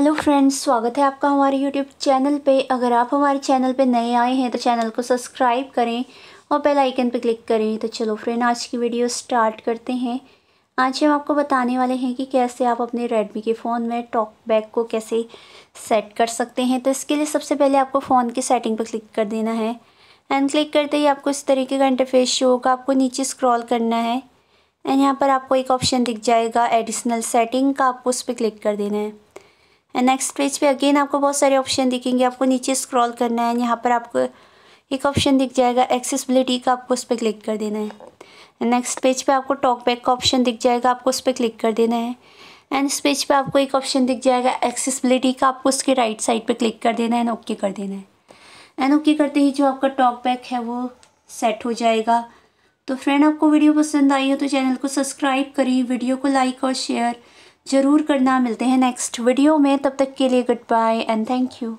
hello friends स्वागत है आपका हमारे यूट्यूब चैनल पे अगर आप हमारे चैनल पे नए आए हैं तो चैनल को सब्सक्राइब करें और बेल आइकन पे क्लिक करें तो चलो फ्रेंड आज की वीडियो स्टार्ट करते हैं आज हम आपको बताने वाले हैं कि कैसे आप अपने रेडमी के फ़ोन में टॉक बैक को कैसे सेट कर सकते हैं तो इसके लिए सबसे पहले आपको फ़ोन की सेटिंग पर क्लिक कर देना है एंड क्लिक करते ही आपको इस तरीके का इंटरफेस शो होगा आपको नीचे स्क्रॉल करना है एंड यहाँ पर आपको एक ऑप्शन दिख जाएगा एडिशनल सेटिंग का आपको उस पर क्लिक कर देना है एंड नेक्स्ट पेज पे अगेन आपको बहुत सारे ऑप्शन दिखेंगे आपको नीचे स्क्रॉल करना है यहाँ पर आपको एक ऑप्शन दिख जाएगा एक्सेसिबिलिटी का आपको उस पर क्लिक कर देना है एंड नेक्स्ट पेज पे आपको टॉक बैक का ऑप्शन दिख जाएगा आपको उस पर क्लिक कर देना है एंड इस पेज पे आपको एक ऑप्शन दिख जाएगा एक्सेसिबिलिटी का आपको उसके राइट साइड पे क्लिक कर देना है एंड ओके कर देना है एंड ओके करते ही जो आपका टॉक बैक है वो सेट हो जाएगा तो फ्रेंड आपको वीडियो पसंद आई हो तो चैनल को सब्सक्राइब करें वीडियो को लाइक और शेयर ज़रूर करना मिलते हैं नेक्स्ट वीडियो में तब तक के लिए goodbye and thank you